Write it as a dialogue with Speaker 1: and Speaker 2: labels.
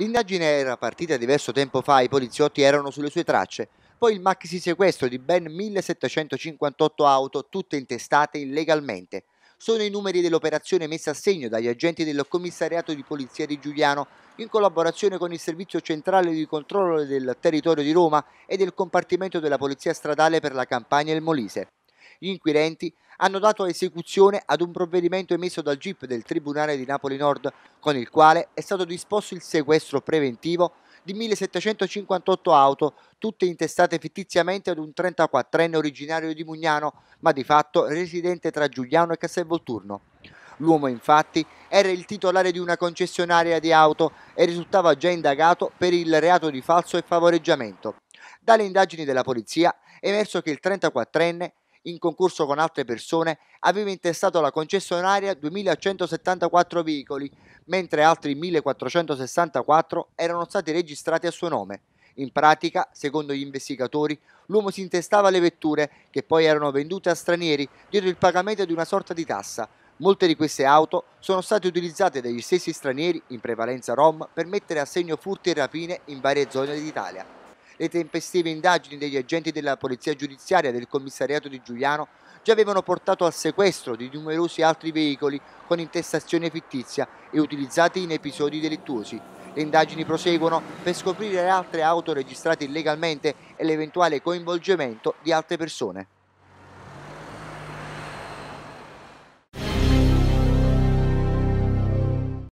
Speaker 1: L'indagine era partita diverso tempo fa, i poliziotti erano sulle sue tracce. Poi il maxi sequestro di ben 1758 auto, tutte intestate illegalmente. Sono i numeri dell'operazione messa a segno dagli agenti del commissariato di polizia di Giuliano in collaborazione con il Servizio Centrale di Controllo del Territorio di Roma e del Compartimento della Polizia Stradale per la Campania e il Molise. Gli inquirenti hanno dato esecuzione ad un provvedimento emesso dal GIP del Tribunale di Napoli Nord, con il quale è stato disposto il sequestro preventivo di 1758 auto, tutte intestate fittiziamente ad un 34enne originario di Mugnano, ma di fatto residente tra Giuliano e Castelvolturno. L'uomo infatti era il titolare di una concessionaria di auto e risultava già indagato per il reato di falso e favoreggiamento. Dalle indagini della polizia è emerso che il 34enne in concorso con altre persone, aveva intestato alla concessionaria 2174 veicoli, mentre altri 1464 erano stati registrati a suo nome. In pratica, secondo gli investigatori, l'uomo si intestava le vetture che poi erano vendute a stranieri dietro il pagamento di una sorta di tassa. Molte di queste auto sono state utilizzate dagli stessi stranieri, in prevalenza rom, per mettere a segno furti e rapine in varie zone d'Italia. Le tempestive indagini degli agenti della polizia giudiziaria del commissariato di Giuliano già avevano portato al sequestro di numerosi altri veicoli con intestazione fittizia e utilizzati in episodi delittuosi. Le indagini proseguono per scoprire altre auto registrate illegalmente e l'eventuale coinvolgimento di altre persone.